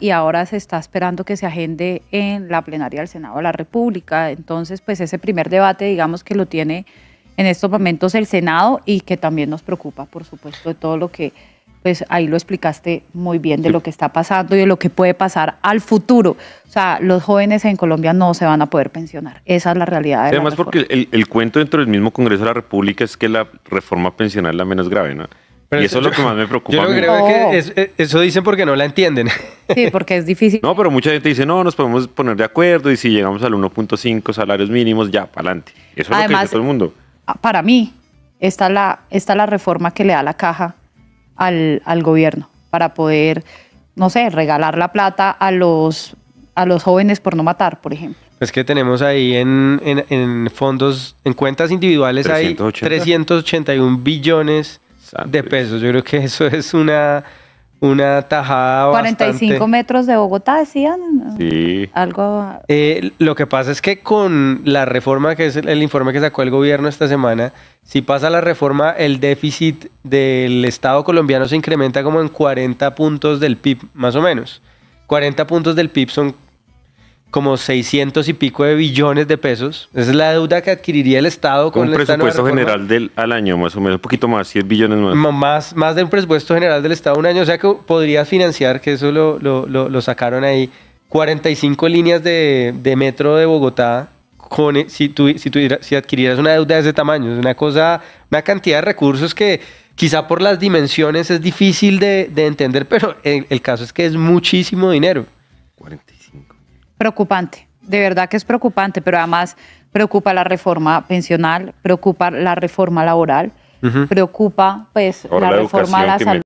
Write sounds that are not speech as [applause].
y ahora se está esperando que se agende en la plenaria del Senado de la República. Entonces, pues ese primer debate, digamos que lo tiene en estos momentos el Senado y que también nos preocupa, por supuesto, de todo lo que, pues ahí lo explicaste muy bien de lo que está pasando y de lo que puede pasar al futuro. O sea, los jóvenes en Colombia no se van a poder pensionar. Esa es la realidad. De Además, porque el, cuento dentro del mismo Congreso de la República es que la reforma pensional es la menos grave, ¿no? y eso, es lo que más [laughs] me preocupa. Yo creo que eso dicen porque no la entienden. [laughs] Sí, porque es difícil. no, pero mucha gente dice, no, nos podemos poner de acuerdo y si llegamos al 1.5 salarios mínimos, ya, para adelante. Eso es lo que dice todo el mundo. Para mí, está la, está la reforma que le da la caja al, al gobierno para poder, no sé, regalar la plata a los, a los jóvenes por no matar, por ejemplo. Es que tenemos ahí en, en, fondos, en cuentas individuales 381 billones de pesos. Yo creo que eso es una una tajada 45 metros de Bogotá, decían. Sí. Algo. Eh, lo que pasa es que con la reforma, que es el, informe que sacó el gobierno esta semana, si pasa la reforma, el déficit del Estado colombiano se incrementa como en 40 puntos del PIB, más o menos. 40 puntos del PIB son como 600 y pico de billones de pesos. Esa es la deuda que adquiriría el Estado con un el presupuesto general del, al año, más o menos, un poquito más, 100 billones más. más. de un presupuesto general del Estado un año, o sea que podrías financiar, que eso lo, sacaron ahí, 45 líneas de, de metro de Bogotá con, si, si, adquirieras una deuda de ese tamaño. Es una cosa, una cantidad de recursos que quizá por las dimensiones es difícil de, entender, pero el, el, caso es que es muchísimo dinero. 45. Preocupante, de verdad que es preocupante, pero además preocupa la reforma pensional, preocupa la reforma laboral, preocupa pues la, la reforma a la salud.